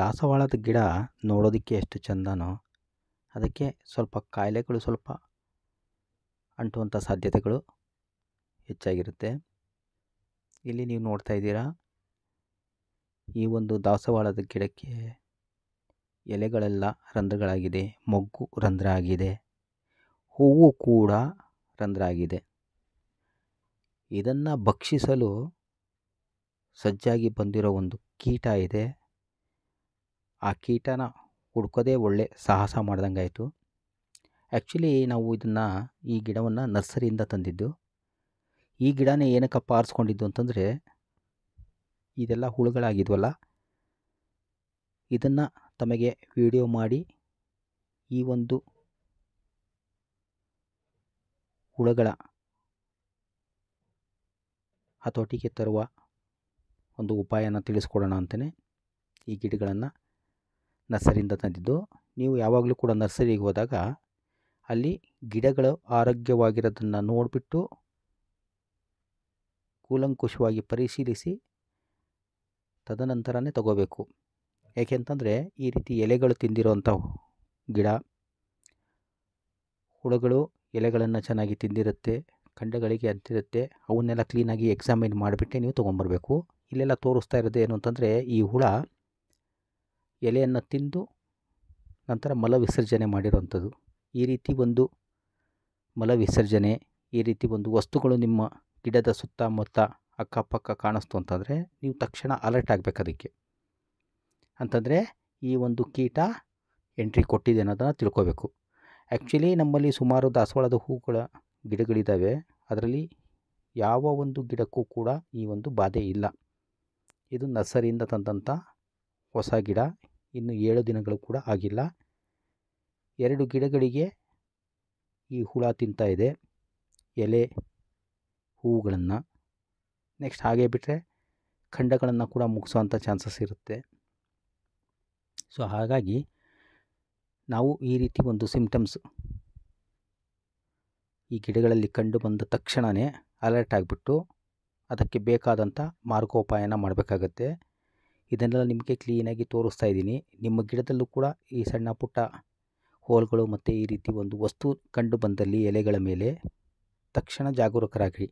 ದಾಸವಾಳದ ಗಿಡ ನೋಡೋದಕ್ಕೆ ಎಷ್ಟು ಚಂದನೋ ಅದಕ್ಕೆ ಸ್ವಲ್ಪ ಕಾಯಿಲೆಗಳು ಸ್ವಲ್ಪ ಅಂಟುವಂಥ ಸಾಧ್ಯತೆಗಳು ಹೆಚ್ಚಾಗಿರುತ್ತೆ ಇಲ್ಲಿ ನೀವು ನೋಡ್ತಾ ಇದ್ದೀರಾ ಈ ಒಂದು ದಾಸವಾಳದ ಗಿಡಕ್ಕೆ ಎಲೆಗಳೆಲ್ಲ ರಂಧ್ರಗಳಾಗಿದೆ ಮೊಗ್ಗು ರಂಧ್ರ ಆಗಿದೆ ಹೂವು ಕೂಡ ರಂಧ್ರ ಆಗಿದೆ ಇದನ್ನು ಭಕ್ಷಿಸಲು ಸಜ್ಜಾಗಿ ಬಂದಿರೋ ಒಂದು ಕೀಟ ಇದೆ ಆ ಕೀಟನ ಹುಡ್ಕೋದೇ ಒಳ್ಳೆ ಸಾಹಸ ಮಾಡ್ದಂಗಾಯಿತು ಆ್ಯಕ್ಚುಲಿ ನಾವು ಇದನ್ನು ಈ ಗಿಡವನ್ನು ನರ್ಸರಿಯಿಂದ ತಂದಿದ್ದು ಈ ಗಿಡನೇ ಏನಕ್ಕಪ್ಪ ಆರಿಸ್ಕೊಂಡಿದ್ದು ಅಂತಂದರೆ ಇದೆಲ್ಲ ಹುಳುಗಳಾಗಿದ್ವಲ್ಲ ಇದನ್ನು ತಮಗೆ ವಿಡಿಯೋ ಮಾಡಿ ಈ ಒಂದು ಹುಳುಗಳ ಹತೋಟಿಗೆ ತರುವ ಒಂದು ಉಪಾಯನ ತಿಳಿಸ್ಕೊಡೋಣ ಅಂತಲೇ ಈ ಗಿಡಗಳನ್ನು ನರ್ಸರಿಯಿಂದ ತಂದಿದ್ದು ನೀವು ಯಾವಾಗಲೂ ಕೂಡ ನರ್ಸರಿಗೆ ಹೋದಾಗ ಅಲ್ಲಿ ಗಿಡಗಳು ಆರೋಗ್ಯವಾಗಿರೋದನ್ನು ನೋಡಿಬಿಟ್ಟು ಕೂಲಂಕುಷವಾಗಿ ಪರಿಶೀಲಿಸಿ ತದನಂತರನೇ ತಗೋಬೇಕು ಏಕೆಂತಂದರೆ ಈ ರೀತಿ ಎಲೆಗಳು ತಿಂದಿರುವಂಥ ಗಿಡ ಹುಳುಗಳು ಎಲೆಗಳನ್ನು ಚೆನ್ನಾಗಿ ತಿಂದಿರುತ್ತೆ ಖಂಡಗಳಿಗೆ ಅಂತಿರುತ್ತೆ ಅವನ್ನೆಲ್ಲ ಕ್ಲೀನಾಗಿ ಎಕ್ಸಾಮಿನ್ ಮಾಡಿಬಿಟ್ಟೆ ನೀವು ತೊಗೊಂಬರ್ಬೇಕು ಇಲ್ಲೆಲ್ಲ ತೋರಿಸ್ತಾ ಇರೋದು ಏನು ಅಂತಂದರೆ ಈ ಹುಳ ಎಲೆಯನ್ನು ತಿಂದು ನಂತರ ಮಲ ವಿಸರ್ಜನೆ ಮಾಡಿರೋವಂಥದ್ದು ಈ ರೀತಿ ಒಂದು ಮಲ ವಿಸರ್ಜನೆ ಈ ರೀತಿ ಒಂದು ವಸ್ತುಗಳು ನಿಮ್ಮ ಗಿಡದ ಸುತ್ತಮುತ್ತ ಅಕ್ಕಪಕ್ಕ ಕಾಣಿಸ್ತು ಅಂತಂದರೆ ನೀವು ತಕ್ಷಣ ಅಲರ್ಟ್ ಆಗಬೇಕು ಅದಕ್ಕೆ ಅಂತಂದರೆ ಈ ಒಂದು ಕೀಟ ಎಂಟ್ರಿ ಕೊಟ್ಟಿದೆ ಅನ್ನೋದನ್ನು ತಿಳ್ಕೋಬೇಕು ಆ್ಯಕ್ಚುಲಿ ನಮ್ಮಲ್ಲಿ ಸುಮಾರು ದಾಸವಾಳದ ಹೂಗಳ ಗಿಡಗಳಿದ್ದಾವೆ ಅದರಲ್ಲಿ ಯಾವ ಒಂದು ಗಿಡಕ್ಕೂ ಕೂಡ ಈ ಒಂದು ಬಾಧೆ ಇಲ್ಲ ಇದು ನರ್ಸರಿಯಿಂದ ತಂದಂಥ ಹೊಸ ಗಿಡ ಇನ್ನು ಏಳು ದಿನಗಳು ಕೂಡ ಆಗಿಲ್ಲ ಎರಡು ಗಿಡಗಳಿಗೆ ಈ ಹುಳ ತಿಂತಾ ಇದೆ ಎಲೆ ಹೂವುಗಳನ್ನು ನೆಕ್ಸ್ಟ್ ಹಾಗೆ ಬಿಟ್ಟರೆ ಖಂಡಗಳನ್ನು ಕೂಡ ಮುಗಿಸುವಂಥ ಚಾನ್ಸಸ್ ಇರುತ್ತೆ ಸೊ ಹಾಗಾಗಿ ನಾವು ಈ ರೀತಿ ಒಂದು ಸಿಂಪ್ಟಮ್ಸ್ ಈ ಗಿಡಗಳಲ್ಲಿ ಕಂಡು ಬಂದ ತಕ್ಷಣವೇ ಅಲರ್ಟ್ ಆಗಿಬಿಟ್ಟು ಅದಕ್ಕೆ ಬೇಕಾದಂಥ ಮಾರ್ಗೋಪಾಯನ ಮಾಡಬೇಕಾಗತ್ತೆ ಇದನ್ನೆಲ್ಲ ನಿಮಗೆ ಕ್ಲೀನಾಗಿ ತೋರಿಸ್ತಾ ಇದ್ದೀನಿ ನಿಮ್ಮ ಗಿಡದಲ್ಲೂ ಕೂಡ ಈ ಸಣ್ಣ ಪುಟ್ಟ ಹೋಲ್ಗಳು ಮತ್ತು ಈ ರೀತಿ ಒಂದು ವಸ್ತು ಕಂಡು ಬಂದಲ್ಲಿ ಎಲೆಗಳ ಮೇಲೆ ತಕ್ಷಣ ಜಾಗರೂಕರಾಗಿ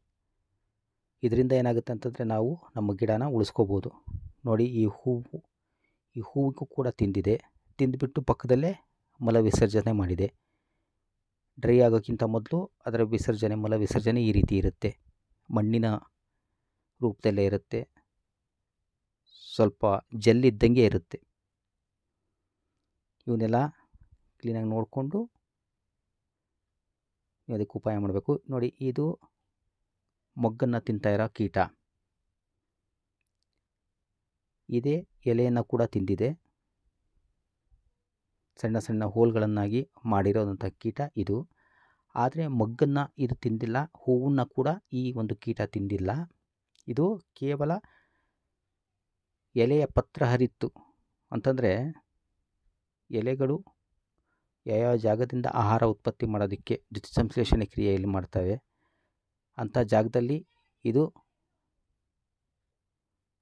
ಇದರಿಂದ ಏನಾಗುತ್ತೆ ಅಂತಂದರೆ ನಾವು ನಮ್ಮ ಗಿಡನ ಉಳಿಸ್ಕೋಬೋದು ನೋಡಿ ಈ ಹೂವು ಈ ಹೂವಿಗೂ ಕೂಡ ತಿಂದಿದೆ ತಿಂದುಬಿಟ್ಟು ಪಕ್ಕದಲ್ಲೇ ಮಲ ವಿಸರ್ಜನೆ ಮಾಡಿದೆ ಡ್ರೈ ಆಗೋಕ್ಕಿಂತ ಮೊದಲು ಅದರ ವಿಸರ್ಜನೆ ಮಲ ವಿಸರ್ಜನೆ ಈ ರೀತಿ ಇರುತ್ತೆ ಮಣ್ಣಿನ ರೂಪದಲ್ಲೇ ಇರುತ್ತೆ ಸ್ವಲ್ಪ ಜಲ್ಲಿದ್ದಂಗೆ ಇರುತ್ತೆ ಇವನ್ನೆಲ್ಲ ಕ್ಲೀನಾಗಿ ನೋಡಿಕೊಂಡು ಅದಕ್ಕೆ ಉಪಾಯ ಮಾಡಬೇಕು ನೋಡಿ ಇದು ಮೊಗ್ಗನ್ನು ತಿಂತಾ ಇರೋ ಕೀಟ ಇದೇ ಎಲೆಯನ್ನು ಕೂಡ ತಿಂದಿದೆ ಸಣ್ಣ ಸಣ್ಣ ಹೋಲ್ಗಳನ್ನಾಗಿ ಮಾಡಿರೋದಂಥ ಕೀಟ ಇದು ಆದರೆ ಮಗ್ಗನ್ನು ಇದು ತಿಂದಿಲ್ಲ ಹೂವನ್ನು ಕೂಡ ಈ ಒಂದು ಕೀಟ ತಿಂದಿಲ್ಲ ಇದು ಕೇವಲ ಎಲೆಯ ಪತ್ರ ಹರಿತ್ತು ಅಂತಂದರೆ ಎಲೆಗಳು ಯಾವ ಜಾಗದಿಂದ ಆಹಾರ ಉತ್ಪತ್ತಿ ಮಾಡೋದಕ್ಕೆ ದ್ಯುತಿ ಸಂಶ್ಲೇಷಣೆ ಕ್ರಿಯೆಯಲ್ಲಿ ಮಾಡ್ತವೆ ಅಂಥ ಜಾಗದಲ್ಲಿ ಇದು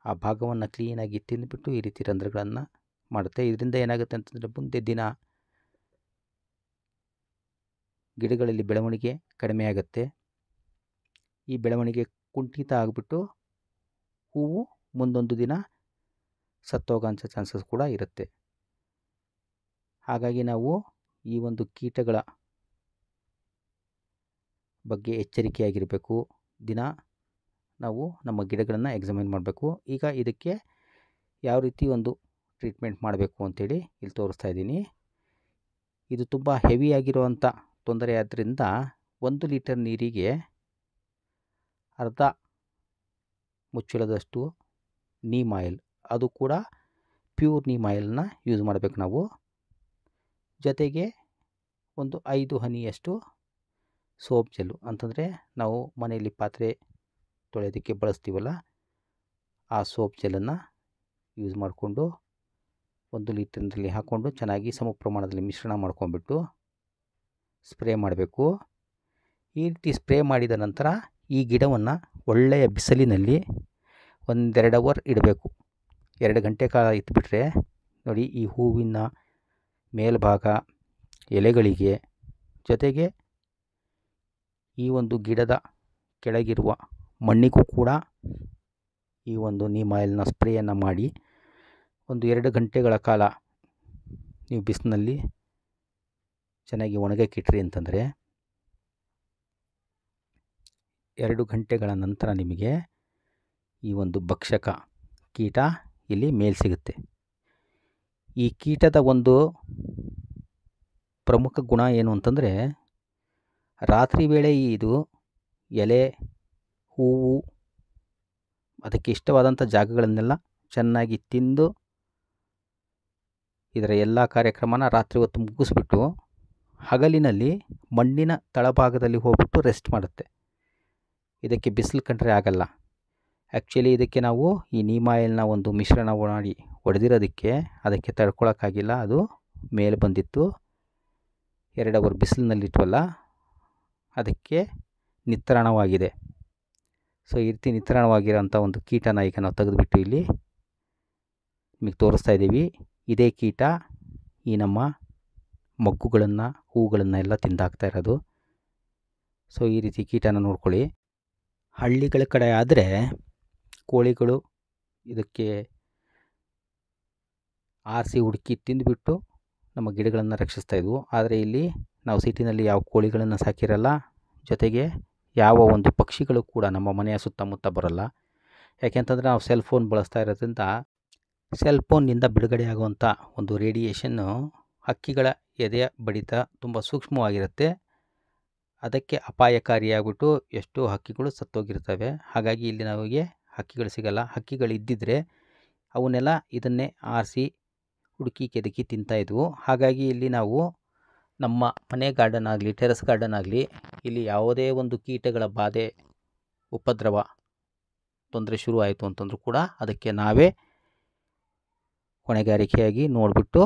ಆ ಭಾಗವನ್ನು ಕ್ಲೀನಾಗಿ ತಿಂದುಬಿಟ್ಟು ಈ ರೀತಿ ರಂಧ್ರಗಳನ್ನು ಮಾಡುತ್ತೆ ಇದರಿಂದ ಏನಾಗುತ್ತೆ ಅಂತಂದರೆ ಮುಂದೆ ದಿನ ಗಿಡಗಳಲ್ಲಿ ಬೆಳವಣಿಗೆ ಕಡಿಮೆಯಾಗುತ್ತೆ ಈ ಬೆಳವಣಿಗೆ ಕುಂಠಿತ ಆಗಿಬಿಟ್ಟು ಹೂವು ಮುಂದೊಂದು ದಿನ ಸತ್ತೋಗೋಂಥ ಚಾನ್ಸಸ್ ಕೂಡ ಇರುತ್ತೆ ಹಾಗಾಗಿ ನಾವು ಈ ಒಂದು ಕೀಟಗಳ ಬಗ್ಗೆ ಎಚ್ಚರಿಕೆಯಾಗಿರಬೇಕು ದಿನ ನಾವು ನಮ್ಮ ಗಿಡಗಳನ್ನು ಎಕ್ಸಾಮಿನ್ ಮಾಡಬೇಕು ಈಗ ಇದಕ್ಕೆ ಯಾವ ರೀತಿ ಒಂದು ಟ್ರೀಟ್ಮೆಂಟ್ ಮಾಡಬೇಕು ಅಂಥೇಳಿ ಇಲ್ಲಿ ತೋರಿಸ್ತಾ ಇದ್ದೀನಿ ಇದು ತುಂಬ ಹೆವಿಯಾಗಿರುವಂಥ ತೊಂದರೆ ಆದ್ದರಿಂದ ಒಂದು ಲೀಟರ್ ನೀರಿಗೆ ಅರ್ಧ ಮುಚ್ಚಳದಷ್ಟು ನೀಮ್ ಆಯಿಲ್ ಅದು ಕೂಡ ಪ್ಯೂರ್ ನೀಮ್ ಆಯಿಲ್ನ ಯೂಸ್ ಮಾಡಬೇಕು ನಾವು ಜೊತೆಗೆ ಒಂದು ಐದು ಹನಿಯಷ್ಟು ಸೋಪ್ ಜೆಲ್ಲು ಅಂತಂದರೆ ನಾವು ಮನೆಯಲ್ಲಿ ಪಾತ್ರೆ ತೊಳೆಯೋದಕ್ಕೆ ಬಳಸ್ತೀವಲ್ಲ ಆ ಸೋಪ್ ಜೆಲ್ಲನ್ನು ಯೂಸ್ ಮಾಡಿಕೊಂಡು ಒಂದು ಲೀಟರ್ನಲ್ಲಿ ಹಾಕ್ಕೊಂಡು ಚೆನ್ನಾಗಿ ಸಮ ಪ್ರಮಾಣದಲ್ಲಿ ಮಿಶ್ರಣ ಮಾಡ್ಕೊಂಡ್ಬಿಟ್ಟು ಸ್ಪ್ರೇ ಮಾಡಬೇಕು ಈ ರೀತಿ ಸ್ಪ್ರೇ ಮಾಡಿದ ನಂತರ ಈ ಗಿಡವನ್ನು ಒಳ್ಳೆಯ ಬಿಸಿಲಿನಲ್ಲಿ ಒಂದೆರಡು ಅವರ್ ಇಡಬೇಕು ಎರಡು ಗಂಟೆ ಕಾಲ ಇಟ್ಬಿಟ್ರೆ ನೋಡಿ ಈ ಹೂವಿನ ಮೇಲ್ಭಾಗ ಎಲೆಗಳಿಗೆ ಜೊತೆಗೆ ಈ ಒಂದು ಗಿಡದ ಕೆಳಗಿರುವ ಮಣ್ಣಿಗೂ ಕೂಡ ಈ ಒಂದು ನೀಮ್ ಆಯಿಲ್ನ ಸ್ಪ್ರೇಯನ್ನು ಮಾಡಿ ಒಂದು ಎರಡು ಗಂಟೆಗಳ ಕಾಲ ನೀವು ಬಿಸಿನಲ್ಲಿ ಚೆನ್ನಾಗಿ ಒಣಗಕ್ಕಿಟ್ರಿ ಅಂತಂದರೆ ಎರಡು ಗಂಟೆಗಳ ನಂತರ ನಿಮಗೆ ಈ ಒಂದು ಭಕ್ಷಕ ಕೀಟ ಇಲ್ಲಿ ಮೇಲ್ ಸಿಗುತ್ತೆ ಈ ಕೀಟದ ಒಂದು ಪ್ರಮುಖ ಗುಣ ಏನು ಅಂತಂದರೆ ರಾತ್ರಿ ವೇಳೆ ಇದು ಎಲೆ ಹೂವು ಅದಕ್ಕೆ ಇಷ್ಟವಾದಂಥ ಜಾಗಗಳನ್ನೆಲ್ಲ ಚೆನ್ನಾಗಿ ತಿಂದು ಇದರ ಎಲ್ಲ ಕಾರ್ಯಕ್ರಮನ ರಾತ್ರಿ ಹೊತ್ತು ಮುಗಿಸ್ಬಿಟ್ಟು ಹಗಲಿನಲ್ಲಿ ಮಣ್ಣಿನ ತಳಭಾಗದಲ್ಲಿ ಹೋಗ್ಬಿಟ್ಟು ರೆಸ್ಟ್ ಮಾಡುತ್ತೆ ಇದಕ್ಕೆ ಬಿಸಿಲು ಕಂಡ್ರೆ ಆಗಲ್ಲ ಆ್ಯಕ್ಚುಲಿ ಇದಕ್ಕೆ ನಾವು ಈ ನೀಮ್ ಒಂದು ಮಿಶ್ರಣ ಮಾಡಿ ಹೊಡೆದಿರೋದಕ್ಕೆ ಅದಕ್ಕೆ ತಡ್ಕೊಳಕ್ಕಾಗಿಲ್ಲ ಅದು ಮೇಲೆ ಬಂದಿತ್ತು ಎರಡು ಅವರ್ ಬಿಸಿಲಿನಲ್ಲಿಟ್ವಲ್ಲ ಅದಕ್ಕೆ ನಿತ್ರಾಣವಾಗಿದೆ ಸೊ ಈ ರೀತಿ ನಿತ್ರಾಣವಾಗಿರೋಂಥ ಒಂದು ಕೀಟನ ಈಗ ನಾವು ತೆಗೆದುಬಿಟ್ಟು ಇಲ್ಲಿ ನಿಮಗೆ ತೋರಿಸ್ತಾ ಇದ್ದೀವಿ ಇದೇ ಕೀಟ ಈ ನಮ್ಮ ಮಗ್ಗುಗಳನ್ನು ಹೂಗಳನ್ನು ಎಲ್ಲ ತಿಂದಾಕ್ತಾ ಇರೋದು ಸೊ ಈ ರೀತಿ ಕೀಟನ ನೋಡ್ಕೊಳ್ಳಿ ಹಳ್ಳಿಗಳ ಕಡೆ ಆದರೆ ಕೋಳಿಗಳು ಇದಕ್ಕೆ ಆರಿಸಿ ಹುಡುಕಿ ತಿಂದುಬಿಟ್ಟು ನಮ್ಮ ಗಿಡಗಳನ್ನು ರಕ್ಷಿಸ್ತಾ ಇದ್ವು ಆದರೆ ಇಲ್ಲಿ ನಾವು ಸಿಟಿನಲ್ಲಿ ಯಾವ ಕೋಳಿಗಳನ್ನು ಸಾಕಿರಲ್ಲ ಜೊತೆಗೆ ಯಾವ ಒಂದು ಪಕ್ಷಿಗಳು ಕೂಡ ನಮ್ಮ ಮನೆಯ ಸುತ್ತಮುತ್ತ ಬರಲ್ಲ ಯಾಕೆಂತಂದರೆ ನಾವು ಸೆಲ್ ಫೋನ್ ಬಳಸ್ತಾ ಇರೋದ್ರಿಂದ ಸೆಲ್ ಫೋನ್ನಿಂದ ಬಿಡುಗಡೆ ಆಗುವಂಥ ಒಂದು ರೇಡಿಯೇಷನ್ನು ಹಕ್ಕಿಗಳ ಎದೆಯ ಬಡಿತ ತುಂಬ ಸೂಕ್ಷ್ಮವಾಗಿರುತ್ತೆ ಅದಕ್ಕೆ ಅಪಾಯಕಾರಿಯಾಗ್ಬಿಟ್ಟು ಎಷ್ಟೋ ಹಕ್ಕಿಗಳು ಸತ್ತೋಗಿರ್ತವೆ ಹಾಗಾಗಿ ಇಲ್ಲಿ ನಮಗೆ ಹಕ್ಕಿಗಳು ಸಿಗಲ್ಲ ಹಕ್ಕಿಗಳು ಇದ್ದಿದ್ದರೆ ಅವನ್ನೆಲ್ಲ ಇದನ್ನೇ ಆರಿಸಿ ಹುಡುಕಿ ಕೆದಕಿ ತಿಂತಾಯಿದ್ವು ಹಾಗಾಗಿ ಇಲ್ಲಿ ನಾವು ನಮ್ಮ ಮನೆ ಗಾರ್ಡನ್ ಆಗಲಿ ಟೆರೆಸ್ ಗಾರ್ಡನ್ ಆಗಲಿ ಇಲ್ಲಿ ಯಾವುದೇ ಒಂದು ಕೀಟಗಳ ಬಾಧೆ ಉಪದ್ರವ ತೊಂದರೆ ಶುರು ಆಯಿತು ಅಂತಂದರೂ ಕೂಡ ಅದಕ್ಕೆ ನಾವೇ ಹೊಣೆಗಾರಿಕೆಯಾಗಿ ನೋಡಿಬಿಟ್ಟು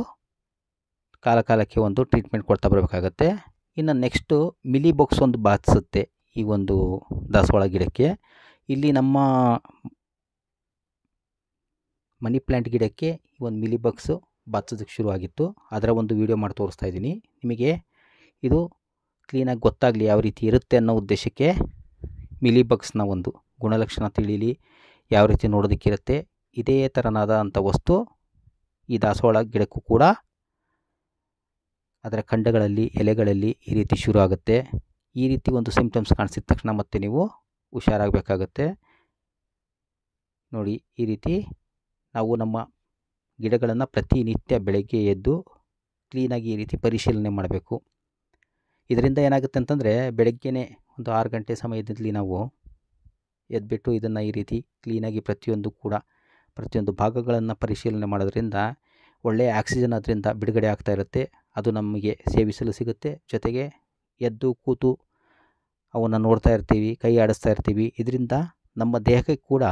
ಕಾಲಕಾಲಕ್ಕೆ ಒಂದು ಟ್ರೀಟ್ಮೆಂಟ್ ಕೊಡ್ತಾ ಬರಬೇಕಾಗತ್ತೆ ಇನ್ನು ನೆಕ್ಸ್ಟು ಮಿಲಿ ಬಾಕ್ಸ್ ಒಂದು ಬಾಧಿಸುತ್ತೆ ಈ ಒಂದು ದಾಸವಾಳ ಗಿಡಕ್ಕೆ ಇಲ್ಲಿ ನಮ್ಮ ಮನಿ ಪ್ಲ್ಯಾಂಟ್ ಗಿಡಕ್ಕೆ ಒಂದು ಮಿಲಿ ಬಗ್ಸು ಬಾಚೋದಕ್ಕೆ ಆಗಿತ್ತು ಅದರ ಒಂದು ವಿಡಿಯೋ ಮಾಡಿ ತೋರಿಸ್ತಾ ಇದ್ದೀನಿ ನಿಮಗೆ ಇದು ಕ್ಲೀನಾಗಿ ಗೊತ್ತಾಗಲಿ ಯಾವ ರೀತಿ ಇರುತ್ತೆ ಅನ್ನೋ ಉದ್ದೇಶಕ್ಕೆ ಮಿಲಿ ಬಾಕ್ಸ್ನ ಒಂದು ಗುಣಲಕ್ಷಣ ತಿಳಿಲಿ ಯಾವ ರೀತಿ ನೋಡೋದಕ್ಕಿರುತ್ತೆ ಇದೇ ಥರನಾದಂಥ ವಸ್ತು ಈ ದಾಸವಾಳ ಗಿಡಕ್ಕೂ ಕೂಡ ಅದರ ಖಂಡಗಳಲ್ಲಿ ಎಲೆಗಳಲ್ಲಿ ಈ ರೀತಿ ಶುರು ಆಗುತ್ತೆ ಈ ರೀತಿ ಒಂದು ಸಿಂಪ್ಟಮ್ಸ್ ಕಾಣಿಸಿದ ತಕ್ಷಣ ಮತ್ತೆ ನೀವು ಹುಷಾರಾಗಬೇಕಾಗತ್ತೆ ನೋಡಿ ಈ ರೀತಿ ನಾವು ನಮ್ಮ ಗಿಡಗಳನ್ನು ಪ್ರತಿನಿತ್ಯ ಬೆಳಗ್ಗೆ ಎದ್ದು ಕ್ಲೀನಾಗಿ ಈ ರೀತಿ ಪರಿಶೀಲನೆ ಮಾಡಬೇಕು ಇದರಿಂದ ಏನಾಗುತ್ತೆ ಅಂತಂದರೆ ಬೆಳಗ್ಗೆನೇ ಒಂದು ಆರು ಗಂಟೆ ಸಮಯದಲ್ಲಿ ನಾವು ಎದ್ಬಿಟ್ಟು ಇದನ್ನು ಈ ರೀತಿ ಕ್ಲೀನಾಗಿ ಪ್ರತಿಯೊಂದು ಕೂಡ ಪ್ರತಿಯೊಂದು ಭಾಗಗಳನ್ನು ಪರಿಶೀಲನೆ ಮಾಡೋದ್ರಿಂದ ಒಳ್ಳೆಯ ಆಕ್ಸಿಜನ್ ಅದರಿಂದ ಬಿಡುಗಡೆ ಆಗ್ತಾ ಇರುತ್ತೆ ಅದು ನಮಗೆ ಸೇವಿಸಲು ಸಿಗುತ್ತೆ ಜೊತೆಗೆ ಎದ್ದು ಕೂತು ಅವನ್ನು ನೋಡ್ತಾ ಇರ್ತೀವಿ ಕೈ ಆಡಿಸ್ತಾ ಇರ್ತೀವಿ ಇದರಿಂದ ನಮ್ಮ ದೇಹಕ್ಕೆ ಕೂಡ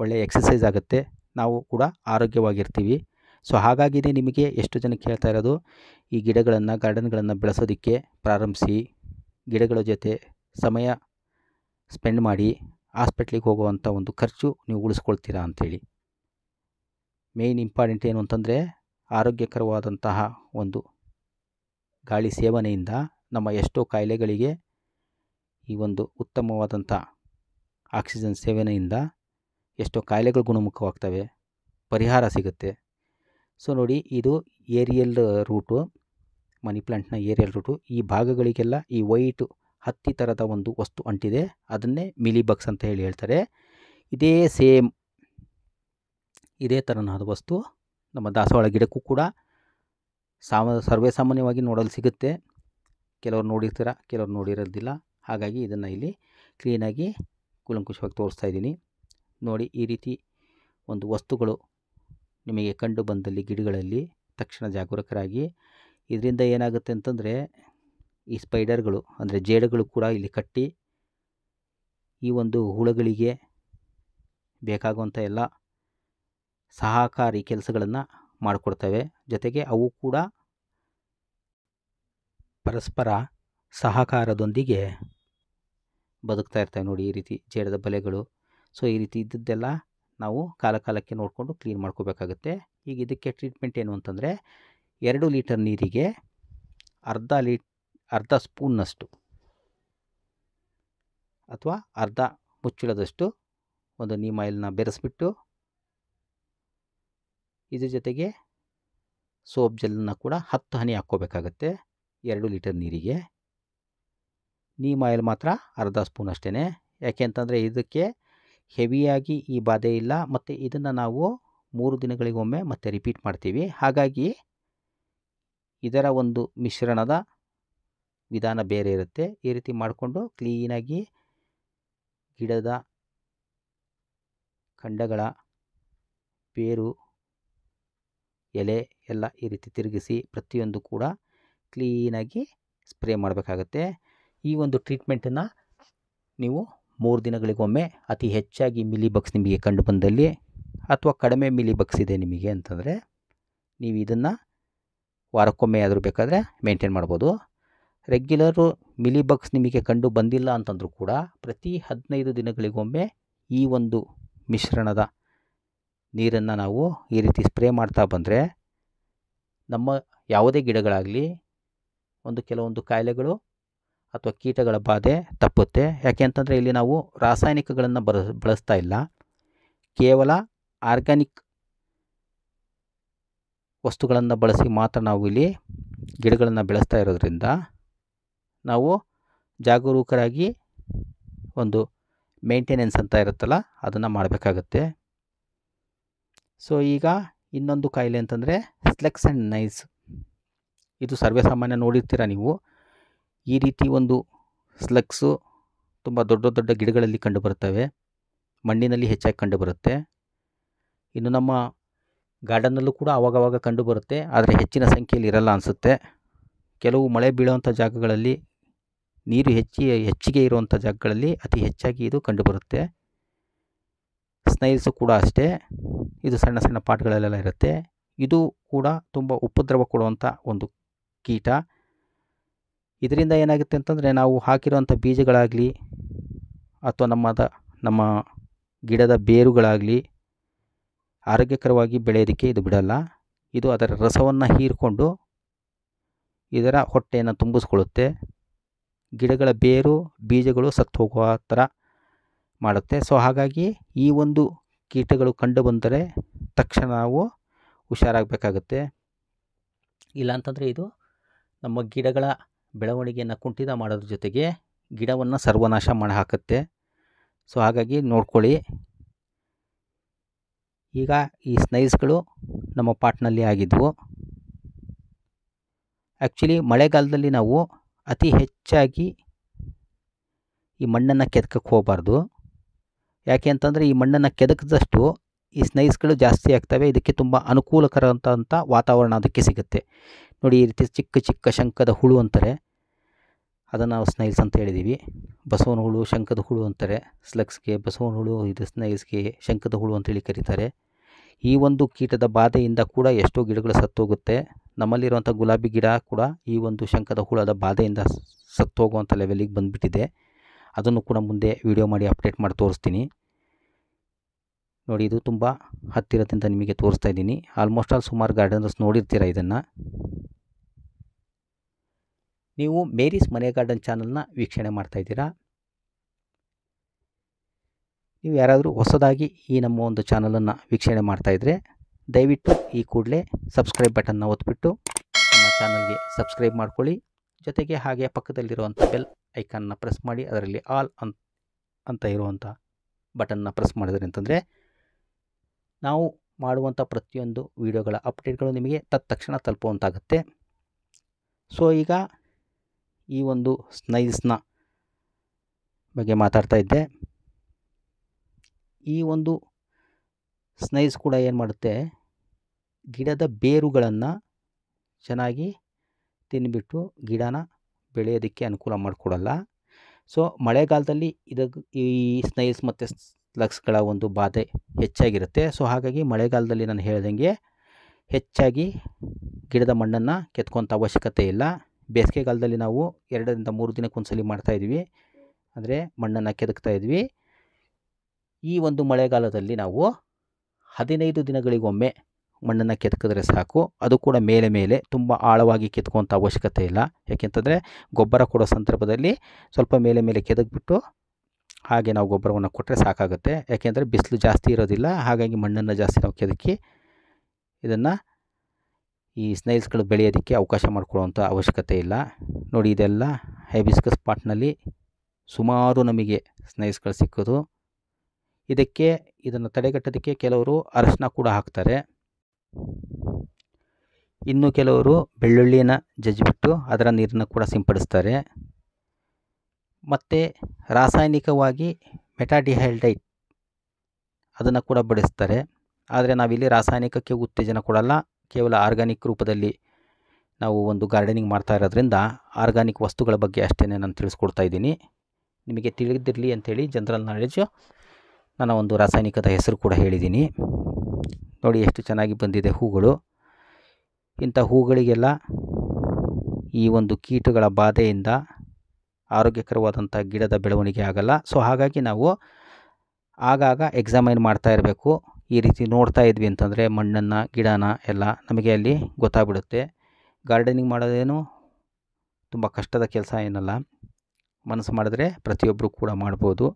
ಒಳ್ಳೆಯ ಎಕ್ಸಸೈಸ್ ಆಗುತ್ತೆ ನಾವು ಕೂಡ ಆರೋಗ್ಯವಾಗಿರ್ತೀವಿ ಸೊ ಹಾಗಾಗಿನೇ ನಿಮಗೆ ಎಷ್ಟು ಜನಕ್ಕೆ ಹೇಳ್ತಾ ಇರೋದು ಈ ಗಿಡಗಳನ್ನು ಗಾರ್ಡನ್ಗಳನ್ನು ಬೆಳೆಸೋದಕ್ಕೆ ಪ್ರಾರಂಭಿಸಿ ಗಿಡಗಳ ಜೊತೆ ಸಮಯ ಸ್ಪೆಂಡ್ ಮಾಡಿ ಆಸ್ಪೆಟ್ಲಿಗೆ ಹೋಗುವಂಥ ಒಂದು ಖರ್ಚು ನೀವು ಉಳಿಸ್ಕೊಳ್ತೀರಾ ಅಂಥೇಳಿ ಮೇಯ್ನ್ ಇಂಪಾರ್ಟೆಂಟ್ ಏನು ಅಂತಂದರೆ ಆರೋಗ್ಯಕರವಾದಂತಹ ಒಂದು ಗಾಳಿ ಸೇವನೆಯಿಂದ ನಮ್ಮ ಎಷ್ಟೋ ಕಾಯಿಲೆಗಳಿಗೆ ಈ ಒಂದು ಉತ್ತಮವಾದಂಥ ಆಕ್ಸಿಜನ್ ಸೇವನೆಯಿಂದ ಎಷ್ಟೋ ಕಾಯಿಲೆಗಳು ಗುಣಮುಖವಾಗ್ತವೆ ಪರಿಹಾರ ಸಿಗುತ್ತೆ ಸೊ ನೋಡಿ ಇದು ಏರಿಯಲ್ ರೂಟು ಮನಿ ಪ್ಲ್ಯಾಂಟ್ನ ಏರಿಯಲ್ ರೂಟು ಈ ಭಾಗಗಳಿಗೆಲ್ಲ ಈ ವೈಟ್ ಹತ್ತಿ ಥರದ ಒಂದು ವಸ್ತು ಅಂಟಿದೆ ಅದನ್ನೇ ಮಿಲಿ ಅಂತ ಹೇಳಿ ಹೇಳ್ತಾರೆ ಇದೇ ಸೇಮ್ ಇದೇ ಥರನಾದ ವಸ್ತು ನಮ್ಮ ದಾಸವಾಳ ಗಿಡಕ್ಕೂ ಕೂಡ ಸಾಮ ಸರ್ವೇ ಸಾಮಾನ್ಯವಾಗಿ ನೋಡಲು ಸಿಗುತ್ತೆ ಕೆಲವರು ನೋಡಿರ್ತೀರ ಕೆಲವರು ನೋಡಿರೋದಿಲ್ಲ ಹಾಗಾಗಿ ಇದನ್ನು ಇಲ್ಲಿ ಕ್ಲೀನಾಗಿ ಕೂಲಂಕುಷವಾಗಿ ತೋರಿಸ್ತಾ ಇದ್ದೀನಿ ನೋಡಿ ಈ ರೀತಿ ಒಂದು ವಸ್ತುಗಳು ನಿಮಗೆ ಕಂಡು ಬಂದಲ್ಲಿ ಗಿಡಗಳಲ್ಲಿ ತಕ್ಷಣ ಜಾಗರೂಕರಾಗಿ ಇದರಿಂದ ಏನಾಗುತ್ತೆ ಅಂತಂದರೆ ಈ ಸ್ಪೈಡರ್ಗಳು ಅಂದರೆ ಜೇಡಗಳು ಕೂಡ ಇಲ್ಲಿ ಕಟ್ಟಿ ಈ ಒಂದು ಹುಳುಗಳಿಗೆ ಬೇಕಾಗುವಂಥ ಎಲ್ಲ ಸಹಕಾರಿ ಕೆಲಸಗಳನ್ನು ಮಾಡಿಕೊಡ್ತವೆ ಜೊತೆಗೆ ಅವು ಕೂಡ ಪರಸ್ಪರ ಸಹಕಾರದೊಂದಿಗೆ ಬದುಕ್ತಾ ಇರ್ತವೆ ನೋಡಿ ಈ ರೀತಿ ಜೇಡದ ಬಲೆಗಳು ಸೊ ಈ ರೀತಿ ಇದ್ದದ್ದೆಲ್ಲ ನಾವು ಕಾಲ ಕಾಲಕ್ಕೆ ನೋಡಿಕೊಂಡು ಕ್ಲೀನ್ ಮಾಡ್ಕೋಬೇಕಾಗುತ್ತೆ ಈಗ ಇದಕ್ಕೆ ಟ್ರೀಟ್ಮೆಂಟ್ ಏನು ಅಂತಂದರೆ ಎರಡು ಲೀಟರ್ ನೀರಿಗೆ ಅರ್ಧ ಲೀಟ್ ಅರ್ಧ ಸ್ಪೂನ್ನಷ್ಟು ಅಥವಾ ಅರ್ಧ ಮುಚ್ಚಳದಷ್ಟು ಒಂದು ನೀಮ್ ಆಯಿಲ್ನ ಬೆರೆಸ್ಬಿಟ್ಟು ಇದ್ರ ಜೊತೆಗೆ ಸೋಪ್ ಜೆಲ್ನ ಕೂಡ ಹತ್ತು ಹನಿ ಹಾಕ್ಕೋಬೇಕಾಗತ್ತೆ ಎರಡು ಲೀಟರ್ ನೀರಿಗೆ ನೀಮ್ ಆಯಿಲ್ ಮಾತ್ರ ಅರ್ಧ ಸ್ಪೂನ್ ಅಷ್ಟೇ ಅಂತಂದರೆ ಇದಕ್ಕೆ ಹೆವಿಯಾಗಿ ಈ ಬಾಧೆ ಇಲ್ಲ ಮತ್ತು ಇದನ್ನು ನಾವು ಮೂರು ದಿನಗಳಿಗೊಮ್ಮೆ ಮತ್ತೆ ರಿಪೀಟ್ ಮಾಡ್ತೀವಿ ಹಾಗಾಗಿ ಇದರ ಒಂದು ಮಿಶ್ರಣದ ವಿಧಾನ ಬೇರೆ ಇರುತ್ತೆ ಈ ರೀತಿ ಮಾಡಿಕೊಂಡು ಕ್ಲೀನಾಗಿ ಗಿಡದ ಖಂಡಗಳ ಬೇರು ಎಲೆ ಎಲ್ಲ ಈ ರೀತಿ ತಿರುಗಿಸಿ ಪ್ರತಿಯೊಂದು ಕೂಡ ಕ್ಲೀನಾಗಿ ಸ್ಪ್ರೇ ಮಾಡಬೇಕಾಗತ್ತೆ ಈ ಒಂದು ಟ್ರೀಟ್ಮೆಂಟನ್ನು ನೀವು ಮೂರು ದಿನಗಳಿಗೊಮ್ಮೆ ಅತಿ ಹೆಚ್ಚಾಗಿ ಮಿಲಿ ನಿಮಗೆ ಕಂಡು ಬಂದಲ್ಲಿ ಅಥವಾ ಕಡಿಮೆ ಮಿಲಿ ಇದೆ ನಿಮಗೆ ಅಂತಂದರೆ ನೀವು ಇದನ್ನು ವಾರಕ್ಕೊಮ್ಮೆ ಆದರೂ ಬೇಕಾದರೆ ಮೇಂಟೈನ್ ಮಾಡ್ಬೋದು ರೆಗ್ಯುಲರು ಮಿಲಿ ನಿಮಗೆ ಕಂಡು ಬಂದಿಲ್ಲ ಅಂತಂದರೂ ಕೂಡ ಪ್ರತಿ ಹದಿನೈದು ದಿನಗಳಿಗೊಮ್ಮೆ ಈ ಒಂದು ಮಿಶ್ರಣದ ನೀರನ್ನು ನಾವು ಈ ರೀತಿ ಸ್ಪ್ರೇ ಮಾಡ್ತಾ ಬಂದರೆ ನಮ್ಮ ಯಾವುದೇ ಗಿಡಗಳಾಗಲಿ ಒಂದು ಕೆಲವೊಂದು ಕಾಯಿಲೆಗಳು ಅಥವಾ ಕೀಟಗಳ ಬಾಧೆ ತಪ್ಪುತ್ತೆ ಯಾಕೆ ಅಂತಂದರೆ ಇಲ್ಲಿ ನಾವು ರಾಸಾಯನಿಕಗಳನ್ನು ಬಳಸ್ ಬಳಸ್ತಾ ಇಲ್ಲ ಕೇವಲ ಆರ್ಗ್ಯಾನಿಕ್ ವಸ್ತುಗಳನ್ನು ಬಳಸಿ ಮಾತ್ರ ನಾವು ಇಲ್ಲಿ ಗಿಡಗಳನ್ನು ಬೆಳೆಸ್ತಾ ಇರೋದ್ರಿಂದ ನಾವು ಜಾಗರೂಕರಾಗಿ ಒಂದು ಮೇಂಟೆನೆನ್ಸ್ ಅಂತ ಇರುತ್ತಲ್ಲ ಅದನ್ನು ಮಾಡಬೇಕಾಗತ್ತೆ ಸೊ ಈಗ ಇನ್ನೊಂದು ಕಾಯಿಲೆ ಅಂತಂದರೆ ಸ್ಲೆಕ್ಸ್ ಆ್ಯಂಡ್ ನೈಸ್ ಇದು ಸರ್ವೇಸಾಮಾನ್ಯ ನೋಡಿರ್ತೀರ ನೀವು ಈ ರೀತಿ ಒಂದು ಸ್ಲಕ್ಸು ತುಂಬ ದೊಡ್ಡ ದೊಡ್ಡ ಗಿಡಗಳಲ್ಲಿ ಕಂಡುಬರುತ್ತವೆ ಮಣ್ಣಿನಲ್ಲಿ ಹೆಚ್ಚಾಗಿ ಕಂಡುಬರುತ್ತೆ ಇನ್ನು ನಮ್ಮ ಗಾರ್ಡನ್ನಲ್ಲೂ ಕೂಡ ಆವಾಗವಾಗ ಕಂಡುಬರುತ್ತೆ ಆದರೆ ಹೆಚ್ಚಿನ ಸಂಖ್ಯೆಯಲ್ಲಿ ಇರಲ್ಲ ಅನಿಸುತ್ತೆ ಕೆಲವು ಮಳೆ ಬೀಳುವಂಥ ಜಾಗಗಳಲ್ಲಿ ನೀರು ಹೆಚ್ಚಿ ಹೆಚ್ಚಿಗೆ ಇರುವಂಥ ಜಾಗಗಳಲ್ಲಿ ಅತಿ ಹೆಚ್ಚಾಗಿ ಇದು ಕಂಡುಬರುತ್ತೆ ಸ್ನೈಲ್ಸು ಕೂಡ ಅಷ್ಟೇ ಇದು ಸಣ್ಣ ಸಣ್ಣ ಪಾಟ್ಗಳಲ್ಲೆಲ್ಲ ಇರುತ್ತೆ ಇದು ಕೂಡ ತುಂಬ ಉಪದ್ರವ ಕೊಡುವಂಥ ಒಂದು ಕೀಟ ಇದರಿಂದ ಏನಾಗುತ್ತೆ ಅಂತಂದರೆ ನಾವು ಹಾಕಿರುವಂಥ ಬೀಜಗಳಾಗಲಿ ಅಥವಾ ನಮ್ಮದ ನಮ್ಮ ಗಿಡದ ಬೇರುಗಳಾಗಲಿ ಆರೋಗ್ಯಕರವಾಗಿ ಬೆಳೆಯೋದಕ್ಕೆ ಇದು ಬಿಡಲ್ಲ ಇದು ಅದರ ರಸವನ್ನು ಹೀರಿಕೊಂಡು ಇದರ ಹೊಟ್ಟೆಯನ್ನು ತುಂಬಿಸ್ಕೊಳ್ಳುತ್ತೆ ಗಿಡಗಳ ಬೇರು ಬೀಜಗಳು ಸತ್ತು ಹೋಗುವ ಥರ ಮಾಡುತ್ತೆ ಸೊ ಹಾಗಾಗಿ ಈ ಒಂದು ಕೀಟಗಳು ಕಂಡು ಬಂದರೆ ತಕ್ಷಣ ನಾವು ಹುಷಾರಾಗಬೇಕಾಗುತ್ತೆ ಇಲ್ಲಾಂತಂದರೆ ಇದು ನಮ್ಮ ಗಿಡಗಳ ಬೆಳವಣಿಗೆಯನ್ನು ಕುಂಠಿತ ಮಾಡೋದ್ರ ಜೊತೆಗೆ ಗಿಡವನ್ನು ಸರ್ವನಾಶ ಮಾಡಿ ಹಾಕುತ್ತೆ ಸೊ ಹಾಗಾಗಿ ನೋಡ್ಕೊಳ್ಳಿ ಈಗ ಈ ಸ್ನೈಸ್ಗಳು ನಮ್ಮ ಪಾಟ್ನಲ್ಲಿ ಆಗಿದ್ವು ಆ್ಯಕ್ಚುಲಿ ಮಳೆಗಾಲದಲ್ಲಿ ನಾವು ಅತಿ ಹೆಚ್ಚಾಗಿ ಈ ಮಣ್ಣನ್ನು ಕೆದಕಕ್ಕೆ ಹೋಗಬಾರ್ದು ಯಾಕೆ ಅಂತಂದರೆ ಈ ಮಣ್ಣನ್ನು ಕೆದಕದಷ್ಟು ಈ ಸ್ನೈಸ್ಗಳು ಜಾಸ್ತಿ ಆಗ್ತವೆ ಇದಕ್ಕೆ ತುಂಬ ಅನುಕೂಲಕರ ಅಂತ ವಾತಾವರಣ ಅದಕ್ಕೆ ಸಿಗುತ್ತೆ ನೋಡಿ ಈ ರೀತಿ ಚಿಕ್ಕ ಚಿಕ್ಕ ಶಂಕದ ಹುಳು ಅಂತಾರೆ ಅದನ್ನು ನಾವು ಸ್ನೈಲ್ಸ್ ಅಂತ ಹೇಳಿದ್ದೀವಿ ಬಸವನ ಹುಳು ಶಂಕದ ಹುಳು ಅಂತಾರೆ ಸ್ಲಕ್ಸ್ಗೆ ಬಸವನ ಹುಳು ಇದು ಸ್ನೈಲ್ಸ್ಗೆ ಶಂಕದ ಹುಳು ಅಂತೇಳಿ ಕರೀತಾರೆ ಈ ಒಂದು ಕೀಟದ ಬಾಧೆಯಿಂದ ಕೂಡ ಎಷ್ಟೋ ಗಿಡಗಳು ಸತ್ತೋಗುತ್ತೆ ನಮ್ಮಲ್ಲಿರುವಂಥ ಗುಲಾಬಿ ಗಿಡ ಕೂಡ ಈ ಒಂದು ಶಂಕದ ಹುಳದ ಬಾಧೆಯಿಂದ ಸತ್ತೋಗುವಂಥ ಲೆವೆಲಿಗೆ ಬಂದುಬಿಟ್ಟಿದೆ ಅದನ್ನು ಕೂಡ ಮುಂದೆ ವಿಡಿಯೋ ಮಾಡಿ ಅಪ್ಡೇಟ್ ಮಾಡಿ ತೋರಿಸ್ತೀನಿ ನೋಡಿ ಇದು ತುಂಬ ಹತ್ತಿರದಿಂದ ನಿಮಗೆ ತೋರಿಸ್ತಾ ಇದ್ದೀನಿ ಆಲ್ಮೋಸ್ಟ್ ಆಲ್ ಸುಮಾರು ಗಾರ್ಡನ್ಸ್ ನೋಡಿರ್ತೀರ ಇದನ್ನು ನೀವು ಮೇರಿಸ್ ಮನೆ ಗಾರ್ಡನ್ ಚಾನಲ್ನ ವೀಕ್ಷಣೆ ಮಾಡ್ತಾ ಇದ್ದೀರಾ ನೀವು ಯಾರಾದರೂ ಹೊಸದಾಗಿ ಈ ನಮ್ಮ ಒಂದು ಚಾನಲನ್ನು ವೀಕ್ಷಣೆ ಮಾಡ್ತಾಯಿದ್ರೆ ದಯವಿಟ್ಟು ಈ ಕೂಡಲೇ ಸಬ್ಸ್ಕ್ರೈಬ್ ಬಟನ್ನ ಒತ್ಬಿಟ್ಟು ನಮ್ಮ ಚಾನಲ್ಗೆ ಸಬ್ಸ್ಕ್ರೈಬ್ ಮಾಡ್ಕೊಳ್ಳಿ ಜೊತೆಗೆ ಹಾಗೆ ಪಕ್ಕದಲ್ಲಿರುವಂಥ ಬೆಲ್ ಐಕನ್ನ ಪ್ರೆಸ್ ಮಾಡಿ ಅದರಲ್ಲಿ ಆಲ್ ಅಂತ ಅಂತ ಇರುವಂಥ ಬಟನ್ನ ಪ್ರೆಸ್ ಮಾಡಿದ್ರೆ ಅಂತಂದರೆ ನಾವು ಮಾಡುವಂಥ ಪ್ರತಿಯೊಂದು ವಿಡಿಯೋಗಳ ಅಪ್ಡೇಟ್ಗಳು ನಿಮಗೆ ತತ್ತಕ್ಷಣ ತಲುಪುವಂತಾಗತ್ತೆ ಸೊ ಈಗ ಈ ಒಂದು ಸ್ನೈಲ್ಸ್ನ ಬಗ್ಗೆ ಮಾತಾಡ್ತಾ ಇದ್ದೆ ಈ ಒಂದು ಸ್ನೈಲ್ಸ್ ಕೂಡ ಏನು ಮಾಡುತ್ತೆ ಗಿಡದ ಬೇರುಗಳನ್ನು ಚೆನ್ನಾಗಿ ತಿನ್ಬಿಟ್ಟು ಗಿಡನ ಬೆಳೆಯೋದಕ್ಕೆ ಅನುಕೂಲ ಮಾಡಿಕೊಡಲ್ಲ ಸೊ ಮಳೆಗಾಲದಲ್ಲಿ ಇದಕ್ಕೆ ಈ ಸ್ನೈಲ್ಸ್ ಮತ್ತು ಲಕ್ಸ್ಗಳ ಒಂದು ಬಾಧೆ ಹೆಚ್ಚಾಗಿರುತ್ತೆ ಸೊ ಹಾಗಾಗಿ ಮಳೆಗಾಲದಲ್ಲಿ ನಾನು ಹೇಳ್ದಂಗೆ ಹೆಚ್ಚಾಗಿ ಗಿಡದ ಮಣ್ಣನ್ನು ಕೆತ್ಕೊಂಥ ಅವಶ್ಯಕತೆ ಇಲ್ಲ ಬೇಸಿಗೆಗಾಲದಲ್ಲಿ ನಾವು ಎರಡರಿಂದ ಮೂರು ದಿನಕ್ಕೆ ಒಂದ್ಸಲಿ ಮಾಡ್ತಾಯಿದ್ವಿ ಅಂದರೆ ಮಣ್ಣನ್ನು ಕೆದಕ್ತಾ ಇದ್ವಿ ಈ ಒಂದು ಮಳೆಗಾಲದಲ್ಲಿ ನಾವು ಹದಿನೈದು ದಿನಗಳಿಗೊಮ್ಮೆ ಮಣ್ಣನ್ನು ಕೆತ್ಕಿದ್ರೆ ಸಾಕು ಅದು ಕೂಡ ಮೇಲೆ ಮೇಲೆ ತುಂಬ ಆಳವಾಗಿ ಕೆತ್ಕೋಂಥ ಅವಶ್ಯಕತೆ ಇಲ್ಲ ಯಾಕೆಂತಂದರೆ ಗೊಬ್ಬರ ಕೊಡೋ ಸಂದರ್ಭದಲ್ಲಿ ಸ್ವಲ್ಪ ಮೇಲೆ ಮೇಲೆ ಕೆದಕ್ಬಿಟ್ಟು ಹಾಗೆ ನಾವು ಗೊಬ್ಬರವನ್ನು ಕೊಟ್ಟರೆ ಸಾಕಾಗುತ್ತೆ ಯಾಕೆಂದರೆ ಬಿಸಿಲು ಜಾಸ್ತಿ ಇರೋದಿಲ್ಲ ಹಾಗಾಗಿ ಮಣ್ಣನ್ನು ಜಾಸ್ತಿ ನಾವು ಕೆದಕಿ ಇದನ್ನು ಈ ಸ್ನೈಲ್ಸ್ಗಳು ಬೆಳೆಯೋದಕ್ಕೆ ಅವಕಾಶ ಮಾಡಿಕೊಳ್ಳುವಂಥ ಅವಶ್ಯಕತೆ ಇಲ್ಲ ನೋಡಿ ಇದೆಲ್ಲ ಹೈಬಿಸ್ಕಸ್ ಪಾಟ್ನಲ್ಲಿ ಸುಮಾರು ನಮಗೆ ಸ್ನೈಲ್ಸ್ಗಳು ಸಿಕ್ಕೋದು ಇದಕ್ಕೆ ಇದನ್ನು ತಡೆಗಟ್ಟೋದಕ್ಕೆ ಕೆಲವರು ಅರಶಿನ ಕೂಡ ಹಾಕ್ತಾರೆ ಇನ್ನು ಕೆಲವರು ಬೆಳ್ಳುಳ್ಳಿನ ಜಜ್ಜಿಬಿಟ್ಟು ಅದರ ನೀರನ್ನು ಕೂಡ ಸಿಂಪಡಿಸ್ತಾರೆ ಮತ್ತು ರಾಸಾಯನಿಕವಾಗಿ ಮೆಟಾಡಿಹೈಲ್ಡೈಟ್ ಅದನ್ನು ಕೂಡ ಬಡಿಸ್ತಾರೆ ಆದರೆ ನಾವಿಲ್ಲಿ ರಾಸಾಯನಿಕಕ್ಕೆ ಉತ್ತೇಜನ ಕೊಡಲ್ಲ ಕೇವಲ ಆರ್ಗ್ಯಾನಿಕ್ ರೂಪದಲ್ಲಿ ನಾವು ಒಂದು ಗಾರ್ಡನಿಂಗ್ ಮಾಡ್ತಾ ಇರೋದ್ರಿಂದ ಆರ್ಗ್ಯಾನಿಕ್ ವಸ್ತುಗಳ ಬಗ್ಗೆ ಅಷ್ಟೇ ನಾನು ತಿಳಿಸ್ಕೊಡ್ತಾ ಇದ್ದೀನಿ ನಿಮಗೆ ತಿಳಿದಿರಲಿ ಅಂಥೇಳಿ ಜನರಲ್ ನಾಲೆಡ್ಜು ನಾನು ಒಂದು ರಾಸಾಯನಿಕದ ಹೆಸರು ಕೂಡ ಹೇಳಿದ್ದೀನಿ ನೋಡಿ ಎಷ್ಟು ಚೆನ್ನಾಗಿ ಬಂದಿದೆ ಹೂಗಳು ಇಂಥ ಹೂಗಳಿಗೆಲ್ಲ ಈ ಒಂದು ಕೀಟಗಳ ಬಾಧೆಯಿಂದ ಆರೋಗ್ಯಕರವಾದಂಥ ಗಿಡದ ಬೆಳವಣಿಗೆ ಆಗಲ್ಲ ಸೊ ಹಾಗಾಗಿ ನಾವು ಆಗಾಗ ಎಕ್ಸಾಮೈನ್ ಮಾಡ್ತಾ ಇರಬೇಕು ಈ ರೀತಿ ನೋಡ್ತಾ ಇದ್ವಿ ಅಂತಂದರೆ ಮಣ್ಣನ್ನು ಗಿಡನ ಎಲ್ಲ ನಮಗೆ ಅಲ್ಲಿ ಗೊತ್ತಾಗ್ಬಿಡುತ್ತೆ ಗಾರ್ಡನಿಂಗ್ ಮಾಡೋದೇನು ತುಂಬ ಕಷ್ಟದ ಕೆಲಸ ಏನಲ್ಲ ಮನಸ್ಸು ಮಾಡಿದ್ರೆ ಪ್ರತಿಯೊಬ್ಬರು ಕೂಡ ಮಾಡ್ಬೋದು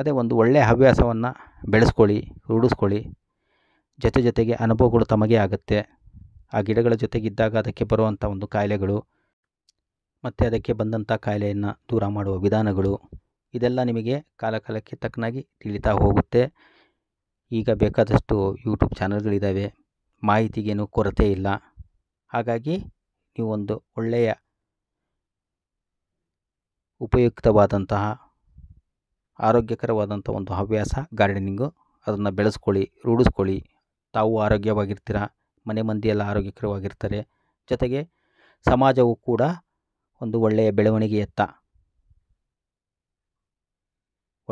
ಅದೇ ಒಂದು ಒಳ್ಳೆಯ ಹವ್ಯಾಸವನ್ನು ಬೆಳೆಸ್ಕೊಳ್ಳಿ ರೂಢಿಸ್ಕೊಳ್ಳಿ ಜೊತೆ ಜೊತೆಗೆ ಅನುಭವಗಳು ತಮಗೆ ಆಗುತ್ತೆ ಆ ಗಿಡಗಳ ಜೊತೆಗಿದ್ದಾಗ ಅದಕ್ಕೆ ಬರುವಂಥ ಒಂದು ಕಾಯಿಲೆಗಳು ಮತ್ತು ಅದಕ್ಕೆ ಬಂದಂಥ ಕಾಯಿಲೆಯನ್ನು ದೂರ ಮಾಡುವ ವಿಧಾನಗಳು ಇದೆಲ್ಲ ನಿಮಗೆ ಕಾಲಕಾಲಕ್ಕೆ ತಕ್ಕನಾಗಿ ತಿಳಿತಾ ಹೋಗುತ್ತೆ ಈಗ ಬೇಕಾದಷ್ಟು ಯೂಟ್ಯೂಬ್ ಚಾನಲ್ಗಳಿದ್ದಾವೆ ಮಾಹಿತಿಗೇನು ಕೊರತೆ ಇಲ್ಲ ಹಾಗಾಗಿ ನೀವು ಒಂದು ಒಳ್ಳೆಯ ಉಪಯುಕ್ತವಾದಂತಹ ಆರೋಗ್ಯಕರವಾದಂಥ ಒಂದು ಹವ್ಯಾಸ ಗಾರ್ಡನಿಂಗು ಅದನ್ನು ಬೆಳೆಸ್ಕೊಳ್ಳಿ ರೂಢಿಸ್ಕೊಳ್ಳಿ ತಾವು ಆರೋಗ್ಯವಾಗಿರ್ತೀರ ಮನೆ ಮಂದಿಯೆಲ್ಲ ಆರೋಗ್ಯಕರವಾಗಿರ್ತಾರೆ ಜೊತೆಗೆ ಸಮಾಜವು ಕೂಡ ಒಂದು ಒಳ್ಳೆಯ ಬೆಳವಣಿಗೆಯತ್ತ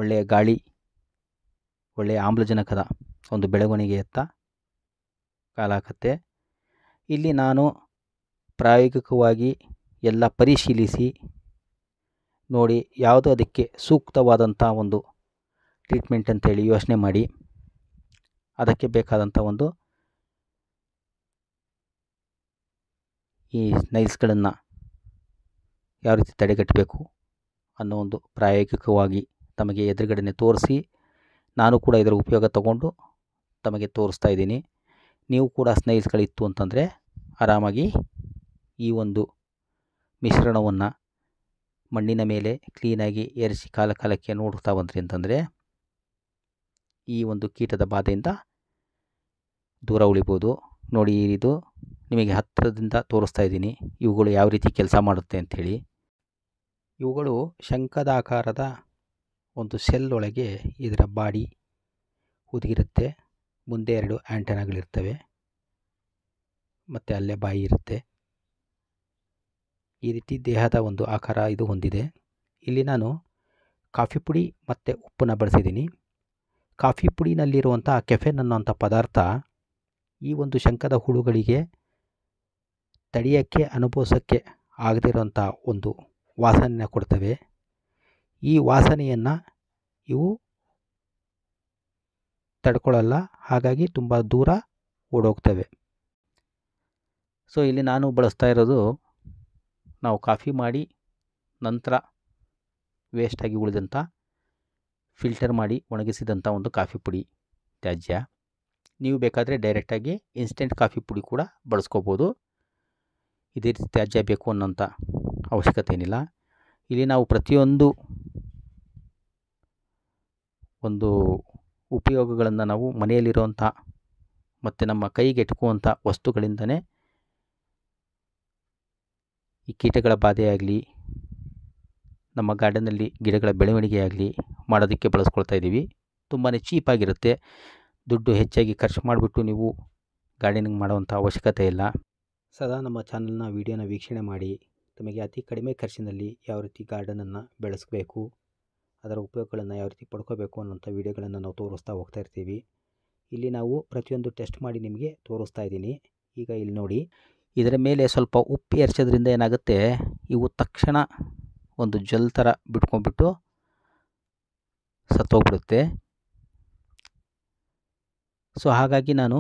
ಒಳ್ಳೆಯ ಗಾಳಿ ಒಳ್ಳೆಯ ಆಮ್ಲಜನಕದ ಒಂದು ಬೆಳವಣಿಗೆಯತ್ತ ಕಾಲಾಕತ್ತೆ ಇಲ್ಲಿ ನಾನು ಪ್ರಾಯೋಗಿಕವಾಗಿ ಎಲ್ಲ ಪರಿಶೀಲಿಸಿ ನೋಡಿ ಯಾವುದು ಅದಕ್ಕೆ ಸೂಕ್ತವಾದಂಥ ಒಂದು ಟ್ರೀಟ್ಮೆಂಟ್ ಅಂತೇಳಿ ಯೋಚನೆ ಮಾಡಿ ಅದಕ್ಕೆ ಬೇಕಾದಂಥ ಒಂದು ಈ ನೈಲ್ಸ್ಗಳನ್ನು ಯಾವ ರೀತಿ ತಡೆಗಟ್ಟಬೇಕು ಅನ್ನೋ ಒಂದು ಪ್ರಾಯೋಗಿಕವಾಗಿ ತಮಗೆ ಎದುರುಗಡೆ ತೋರಿಸಿ ನಾನು ಕೂಡ ಇದರ ಉಪಯೋಗ ತಗೊಂಡು ತಮಗೆ ತೋರಿಸ್ತಾ ಇದ್ದೀನಿ ನೀವು ಕೂಡ ಸ್ನೇಹಿತುಗಳಿತ್ತು ಅಂತಂದರೆ ಆರಾಮಾಗಿ ಈ ಒಂದು ಮಿಶ್ರಣವನ್ನು ಮಣ್ಣಿನ ಮೇಲೆ ಕ್ಲೀನಾಗಿ ಏರಿಸಿ ಕಾಲ ಕಾಲಕ್ಕೆ ನೋಡ್ತಾ ಬಂದ್ರಿ ಅಂತಂದರೆ ಈ ಒಂದು ಕೀಟದ ಬಾಧೆಯಿಂದ ದೂರ ಉಳಿಬೋದು ನೋಡಿ ಇದು ನಿಮಗೆ ಹತ್ತಿರದಿಂದ ತೋರಿಸ್ತಾ ಇದ್ದೀನಿ ಇವುಗಳು ಯಾವ ರೀತಿ ಕೆಲಸ ಮಾಡುತ್ತೆ ಅಂಥೇಳಿ ಇವುಗಳು ಶಂಖದ ಆಕಾರದ ಒಂದು ಸೆಲ್ ಒಳಗೆ ಇದರ ಬಾಡಿ ಹುದುಗಿರುತ್ತೆ ಮುಂದೆ ಎರಡು ಆ್ಯಂಟನಾಗಳಿರ್ತವೆ ಮತ್ತು ಅಲ್ಲೇ ಬಾಯಿ ಇರುತ್ತೆ ಈ ರೀತಿ ದೇಹದ ಒಂದು ಆಕಾರ ಇದು ಹೊಂದಿದೆ ಇಲ್ಲಿ ನಾನು ಕಾಫಿ ಪುಡಿ ಮತ್ತು ಉಪ್ಪನ್ನು ಬಳಸಿದ್ದೀನಿ ಕಾಫಿ ಪುಡಿನಲ್ಲಿರುವಂಥ ಕೆಫೆನ್ ಅನ್ನೋಂಥ ಪದಾರ್ಥ ಈ ಒಂದು ಶಂಕದ ಹುಳುಗಳಿಗೆ ತಡೆಯೋಕ್ಕೆ ಅನುಭವಿಸೋಕ್ಕೆ ಆಗದಿರೋಂಥ ಒಂದು ವಾಸನೆಯನ್ನು ಕೊಡ್ತವೆ ಈ ವಾಸನೆಯನ್ನು ಇವು ತಡ್ಕೊಳ್ಳಲ್ಲ ಹಾಗಾಗಿ ತುಂಬ ದೂರ ಓಡೋಗ್ತವೆ ಸೊ ಇಲ್ಲಿ ನಾನು ಬಳಸ್ತಾ ಇರೋದು ನಾವು ಕಾಫಿ ಮಾಡಿ ನಂತರ ವೇಸ್ಟಾಗಿ ಉಳಿದಂಥ ಫಿಲ್ಟರ್ ಮಾಡಿ ಒಣಗಿಸಿದಂಥ ಒಂದು ಕಾಫಿ ಪುಡಿ ತ್ಯಾಜ್ಯ ನೀವು ಬೇಕಾದರೆ ಡೈರೆಕ್ಟಾಗಿ ಇನ್ಸ್ಟೆಂಟ್ ಕಾಫಿ ಪುಡಿ ಕೂಡ ಬಳಸ್ಕೋಬೋದು ಇದೇ ರೀತಿ ತ್ಯಾಜ್ಯ ಬೇಕು ಅನ್ನೋಂಥ ಅವಶ್ಯಕತೆ ಏನಿಲ್ಲ ಇಲ್ಲಿ ನಾವು ಪ್ರತಿಯೊಂದು ಒಂದು ಉಪಯೋಗಗಳನ್ನು ನಾವು ಮನೆಯಲ್ಲಿರುವಂಥ ಮತ್ತು ನಮ್ಮ ಕೈಗೆ ವಸ್ತುಗಳಿಂದನೇ ಈ ಕೀಟಗಳ ಬಾಧೆಯಾಗಲಿ ನಮ್ಮ ಗಾರ್ಡನಲ್ಲಿ ಗಿಡಗಳ ಬೆಳವಣಿಗೆಯಾಗಲಿ ಮಾಡೋದಕ್ಕೆ ಬಳಸ್ಕೊಳ್ತಾ ಇದ್ದೀವಿ ತುಂಬಾ ಚೀಪಾಗಿರುತ್ತೆ ದುಡ್ಡು ಹೆಚ್ಚಾಗಿ ಖರ್ಚು ಮಾಡಿಬಿಟ್ಟು ನೀವು ಗಾರ್ಡನಿಂಗ್ ಮಾಡುವಂಥ ಅವಶ್ಯಕತೆ ಇಲ್ಲ ಸದಾ ನಮ್ಮ ಚಾನಲ್ನ ವೀಡಿಯೋನ ವೀಕ್ಷಣೆ ಮಾಡಿ ತಮಗೆ ಅತಿ ಕಡಿಮೆ ಖರ್ಚಿನಲ್ಲಿ ಯಾವ ರೀತಿ ಗಾರ್ಡನನ್ನು ಬೆಳೆಸಬೇಕು ಅದರ ಉಪಯೋಗಗಳನ್ನು ಯಾವ ರೀತಿ ಪಡ್ಕೋಬೇಕು ಅನ್ನೋಂಥ ವೀಡಿಯೋಗಳನ್ನು ನಾವು ತೋರಿಸ್ತಾ ಹೋಗ್ತಾ ಇರ್ತೀವಿ ಇಲ್ಲಿ ನಾವು ಪ್ರತಿಯೊಂದು ಟೆಸ್ಟ್ ಮಾಡಿ ನಿಮಗೆ ತೋರಿಸ್ತಾ ಇದ್ದೀನಿ ಈಗ ಇಲ್ಲಿ ನೋಡಿ ಇದರ ಮೇಲೆ ಸ್ವಲ್ಪ ಉಪ್ಪು ಎರಚೋದ್ರಿಂದ ಏನಾಗುತ್ತೆ ಇವು ತಕ್ಷಣ ಒಂದು ಜಲ್ ಥರ ಬಿಟ್ಕೊಂಡ್ಬಿಟ್ಟು ಸತ್ತೋಗ್ಬಿಡುತ್ತೆ ಸೊ ಹಾಗಾಗಿ ನಾನು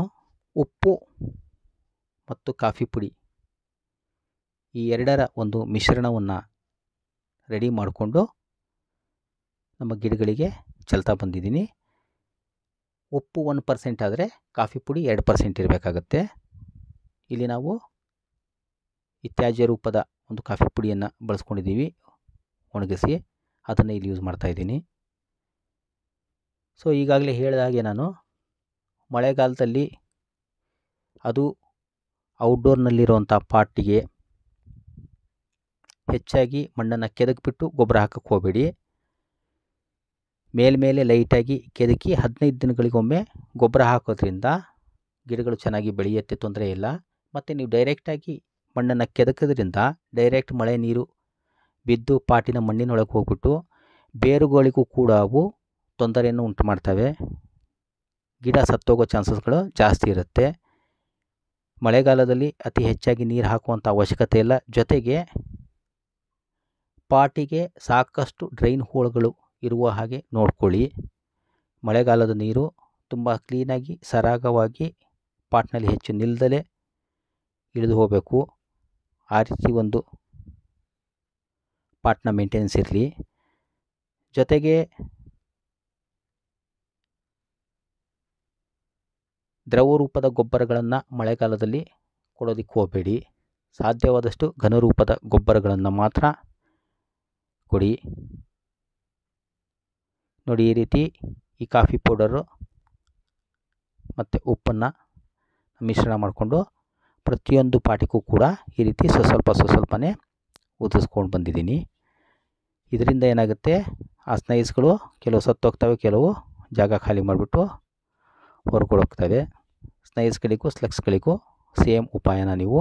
ಉಪ್ಪು ಮತ್ತು ಕಾಫಿ ಪುಡಿ ಈ ಎರಡರ ಒಂದು ಮಿಶ್ರಣವನ್ನು ರೆಡಿ ಮಾಡಿಕೊಂಡು ನಮ್ಮ ಗಿಡಗಳಿಗೆ ಚೆಲ್ತಾ ಬಂದಿದ್ದೀನಿ ಉಪ್ಪು ಒನ್ ಪರ್ಸೆಂಟ್ ಆದರೆ ಕಾಫಿ ಪುಡಿ ಎರಡು ಪರ್ಸೆಂಟ್ ಇರಬೇಕಾಗತ್ತೆ ಇಲ್ಲಿ ನಾವು ಇತ್ಯಾಜ್ಯ ರೂಪದ ಒಂದು ಕಾಫಿ ಪುಡಿಯನ್ನು ಬಳಸ್ಕೊಂಡಿದ್ದೀವಿ ಒಣಗಿಸಿ ಅದನ್ನು ಇಲ್ಲಿ ಯೂಸ್ ಮಾಡ್ತಾಯಿದ್ದೀನಿ ಸೊ ಈಗಾಗಲೇ ಹೇಳಿದ ಹಾಗೆ ನಾನು ಮಳೆಗಾಲದಲ್ಲಿ ಅದು ಔಟ್ಡೋರ್ನಲ್ಲಿರುವಂಥ ಪಾಟಿಗೆ ಹೆಚ್ಚಾಗಿ ಮಣ್ಣನ್ನು ಕೆದಕ್ಬಿಟ್ಟು ಗೊಬ್ಬರ ಹಾಕಕ್ಕೆ ಹೋಗಬೇಡಿ ಮೇಲ್ಮೇಲೆ ಲೈಟಾಗಿ ಕೆದಕಿ ಹದಿನೈದು ದಿನಗಳಿಗೊಮ್ಮೆ ಗೊಬ್ಬರ ಹಾಕೋದ್ರಿಂದ ಗಿಡಗಳು ಚೆನ್ನಾಗಿ ಬೆಳೆಯುತ್ತೆ ತೊಂದರೆ ಇಲ್ಲ ಮತ್ತು ನೀವು ಡೈರೆಕ್ಟಾಗಿ ಮಣ್ಣನ್ನು ಕೆದಕೋದ್ರಿಂದ ಡೈರೆಕ್ಟ್ ಮಳೆ ನೀರು ಬಿದ್ದು ಪಾಟಿನ ಮಣ್ಣಿನೊಳಗೆ ಹೋಗ್ಬಿಟ್ಟು ಬೇರುಗಳಿಗೂ ಕೂಡ ಅವು ತೊಂದರೆಯನ್ನು ಉಂಟು ಮಾಡ್ತವೆ ಗಿಡ ಸತ್ತೋಗೋ ಚಾನ್ಸಸ್ಗಳು ಜಾಸ್ತಿ ಇರುತ್ತೆ ಮಳೆಗಾಲದಲ್ಲಿ ಅತಿ ಹೆಚ್ಚಾಗಿ ನೀರು ಹಾಕುವಂಥ ಅವಶ್ಯಕತೆ ಇಲ್ಲ ಜೊತೆಗೆ ಪಾಟಿಗೆ ಸಾಕಷ್ಟು ಡ್ರೈನ್ ಹೋಲ್ಗಳು ಇರುವ ಹಾಗೆ ನೋಡ್ಕೊಳ್ಳಿ ಮಳೆಗಾಲದ ನೀರು ತುಂಬ ಕ್ಲೀನಾಗಿ ಸರಾಗವಾಗಿ ಪಾಟ್ನಲ್ಲಿ ಹೆಚ್ಚು ನಿಲ್ಲದಲೇ ಇಳಿದು ಹೋಗಬೇಕು ಆ ರೀತಿ ಒಂದು ಪಾಟ್ನ ಮೇಂಟೆನೆನ್ಸ್ ಇರಲಿ ಜೊತೆಗೆ ದ್ರವ ರೂಪದ ಗೊಬ್ಬರಗಳನ್ನು ಮಳೆಗಾಲದಲ್ಲಿ ಕೊಡೋದಕ್ಕೆ ಹೋಗಬೇಡಿ ಸಾಧ್ಯವಾದಷ್ಟು ಘನರೂಪದ ಗೊಬ್ಬರಗಳನ್ನು ಮಾತ್ರ ಕೊಡಿ ನೋಡಿ ಈ ರೀತಿ ಈ ಕಾಫಿ ಪೌಡರು ಮತ್ತು ಉಪ್ಪನ್ನು ಮಿಶ್ರಣ ಮಾಡಿಕೊಂಡು ಪ್ರತಿಯೊಂದು ಪಾಟಿಗೂ ಕೂಡ ಈ ರೀತಿ ಸ್ವಲ್ಪ ಸ್ವಸ್ವಲ್ಪನೇ ಉದಿಸ್ಕೊಂಡು ಬಂದಿದ್ದೀನಿ ಇದರಿಂದ ಏನಾಗುತ್ತೆ ಆ ಸ್ನೈಸ್ಗಳು ಕೆಲವು ಸತ್ತು ಹೋಗ್ತವೆ ಕೆಲವು ಜಾಗ ಖಾಲಿ ಮಾಡಿಬಿಟ್ಟು ಹೊರಗಡೆ ಹೋಗ್ತವೆ ಸ್ನೈಸ್ಗಳಿಗೂ ಸ್ಲಕ್ಸ್ಗಳಿಗೂ ಸೇಮ್ ಉಪಾಯನ ನೀವು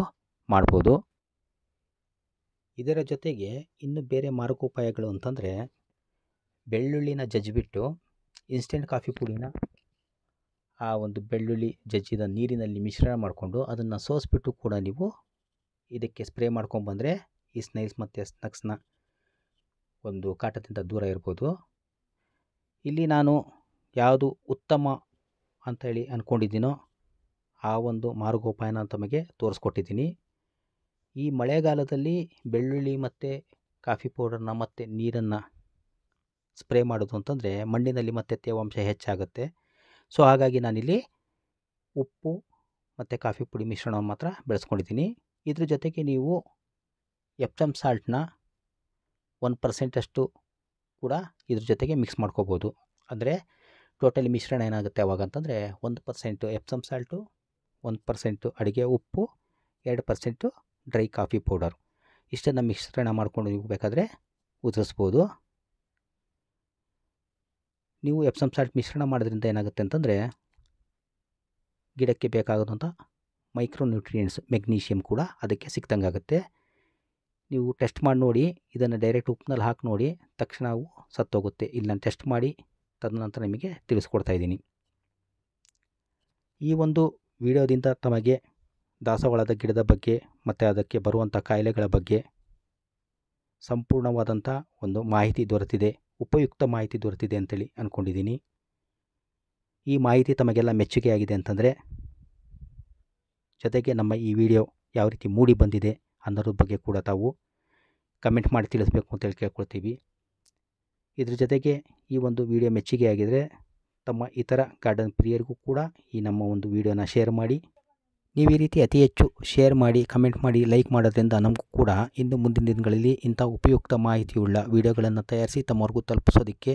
ಮಾಡ್ಬೋದು ಇದರ ಜೊತೆಗೆ ಇನ್ನು ಬೇರೆ ಮಾರ್ಗೋಪಾಯಗಳು ಅಂತಂದರೆ ಬೆಳ್ಳುಳ್ಳಿನ ಜಜ್ಜಿಬಿಟ್ಟು ಇನ್ಸ್ಟೆಂಟ್ ಕಾಫಿ ಪುಡಿನ ಆ ಒಂದು ಬೆಳ್ಳುಳ್ಳಿ ಜಜ್ಜಿದ ನೀರಿನಲ್ಲಿ ಮಿಶ್ರಣ ಮಾಡಿಕೊಂಡು ಅದನ್ನು ಸೋಸಿಬಿಟ್ಟು ಕೂಡ ನೀವು ಇದಕ್ಕೆ ಸ್ಪ್ರೇ ಮಾಡ್ಕೊಂಬಂದರೆ ಈ ಸ್ನೈಲ್ಸ್ ಮತ್ತು ಸ್ನಕ್ಸ್ನ ಒಂದು ಕಾಟದಿಂದ ದೂರ ಇರ್ಬೋದು ಇಲ್ಲಿ ನಾನು ಯಾವುದು ಉತ್ತಮ ಹೇಳಿ ಅಂದ್ಕೊಂಡಿದ್ದೀನೋ ಆ ಒಂದು ಮಾರ್ಗೋಪಾಯನ ತಮಗೆ ತೋರಿಸ್ಕೊಟ್ಟಿದ್ದೀನಿ ಈ ಮಳೆಗಾಲದಲ್ಲಿ ಬೆಳ್ಳುಳ್ಳಿ ಮತ್ತು ಕಾಫಿ ಪೌಡರನ್ನ ಮತ್ತು ನೀರನ್ನು ಸ್ಪ್ರೇ ಮಾಡೋದು ಅಂತಂದರೆ ಮಣ್ಣಿನಲ್ಲಿ ಮತ್ತೆ ತೇವಾಂಶ ಹೆಚ್ಚಾಗುತ್ತೆ ಸೊ ಹಾಗಾಗಿ ನಾನಿಲ್ಲಿ ಉಪ್ಪು ಮತ್ತು ಕಾಫಿ ಪುಡಿ ಮಿಶ್ರಣ ಮಾತ್ರ ಬೆಳೆಸ್ಕೊಂಡಿದ್ದೀನಿ ಇದ್ರ ಜೊತೆಗೆ ನೀವು ಎಪ್ಸಮ್ ಸಾಲ್ಟ್ನ ಒನ್ ಪರ್ಸೆಂಟಷ್ಟು ಕೂಡ ಇದ್ರ ಜೊತೆಗೆ ಮಿಕ್ಸ್ ಮಾಡ್ಕೋಬೋದು ಅಂದರೆ ಟೋಟಲಿ ಮಿಶ್ರಣ ಏನಾಗುತ್ತೆ ಅವಾಗ ಅಂತಂದರೆ ಒಂದು ಪರ್ಸೆಂಟು ಎಪ್ಸಮ್ ಸಾಲ್ಟು ಒಂದು ಪರ್ಸೆಂಟು ಅಡುಗೆ ಉಪ್ಪು ಎರಡು ಪರ್ಸೆಂಟು ಡ್ರೈ ಕಾಫಿ ಪೌಡರ್ ಇಷ್ಟನ್ನು ಮಿಶ್ರಣ ಮಾಡಿಕೊಂಡು ನೀವು ಬೇಕಾದರೆ ಉದುರಿಸ್ಬೋದು ನೀವು ಎಪ್ಸಮ್ ಸಾಲ್ಟ್ ಮಿಶ್ರಣ ಮಾಡೋದ್ರಿಂದ ಏನಾಗುತ್ತೆ ಅಂತಂದರೆ ಗಿಡಕ್ಕೆ ಬೇಕಾಗದಂಥ ಮೈಕ್ರೋ ನ್ಯೂಟ್ರಿಯೆಂಟ್ಸ್ ಮೆಗ್ನೀಷಿಯಮ್ ಕೂಡ ಅದಕ್ಕೆ ಸಿಕ್ತಂಗೆ ಆಗುತ್ತೆ ನೀವು ಟೆಸ್ಟ್ ಮಾಡಿ ನೋಡಿ ಇದನ್ನು ಡೈರೆಕ್ಟ್ ಉಪ್ಪಿನಲ್ಲಿ ಹಾಕಿ ನೋಡಿ ತಕ್ಷಣ ಅವು ಸತ್ತೋಗುತ್ತೆ ಇಲ್ಲಿ ನಾನು ಟೆಸ್ಟ್ ಮಾಡಿ ತದನಂತರ ನಿಮಗೆ ತಿಳಿಸ್ಕೊಡ್ತಾ ಇದ್ದೀನಿ ಈ ಒಂದು ವಿಡಿಯೋದಿಂದ ತಮಗೆ ದಾಸವಾಳದ ಗಿಡದ ಬಗ್ಗೆ ಮತ್ತು ಅದಕ್ಕೆ ಬರುವಂಥ ಕಾಯಿಲೆಗಳ ಬಗ್ಗೆ ಸಂಪೂರ್ಣವಾದಂಥ ಒಂದು ಮಾಹಿತಿ ದೊರೆತಿದೆ ಉಪಯುಕ್ತ ಮಾಹಿತಿ ದೊರೆತಿದೆ ಅಂತೇಳಿ ಅಂದ್ಕೊಂಡಿದ್ದೀನಿ ಈ ಮಾಹಿತಿ ತಮಗೆಲ್ಲ ಮೆಚ್ಚುಗೆ ಆಗಿದೆ ಅಂತಂದರೆ ಜೊತೆಗೆ ನಮ್ಮ ಈ ವಿಡಿಯೋ ಯಾವ ರೀತಿ ಮೂಡಿ ಬಂದಿದೆ ಅನ್ನೋದ್ರ ಬಗ್ಗೆ ಕೂಡ ತಾವು ಕಮೆಂಟ್ ಮಾಡಿ ತಿಳಿಸ್ಬೇಕು ಅಂತೇಳಿ ಕೇಳ್ಕೊಳ್ತೀವಿ ಇದ್ರ ಜೊತೆಗೆ ಈ ಒಂದು ವಿಡಿಯೋ ಮೆಚ್ಚುಗೆಯಾಗಿದ್ದರೆ ತಮ್ಮ ಇತರ ಗಾರ್ಡನ್ ಪ್ರಿಯರಿಗೂ ಕೂಡ ಈ ನಮ್ಮ ಒಂದು ವಿಡಿಯೋನ ಶೇರ್ ಮಾಡಿ ನೀವು ಈ ರೀತಿ ಅತಿ ಹೆಚ್ಚು ಶೇರ್ ಮಾಡಿ ಕಮೆಂಟ್ ಮಾಡಿ ಲೈಕ್ ಮಾಡೋದ್ರಿಂದ ನಮಗೂ ಕೂಡ ಇನ್ನು ಮುಂದಿನ ದಿನಗಳಲ್ಲಿ ಇಂಥ ಉಪಯುಕ್ತ ಮಾಹಿತಿಯುಳ್ಳ ವಿಡಿಯೋಗಳನ್ನು ತಯಾರಿಸಿ ತಮ್ಮವರೆಗೂ ತಲುಪಿಸೋದಕ್ಕೆ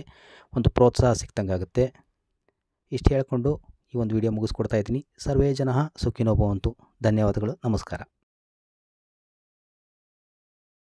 ಒಂದು ಪ್ರೋತ್ಸಾಹ ಆಗುತ್ತೆ ಇಷ್ಟು ಹೇಳಿಕೊಂಡು ಈ ಒಂದು ವಿಡಿಯೋ ಮುಗಿಸ್ಕೊಡ್ತಾ ಇದ್ದೀನಿ ಸರ್ವೇ ಜನ ಸುಖಿನೋಭವಂತು ಧನ್ಯವಾದಗಳು ನಮಸ್ಕಾರ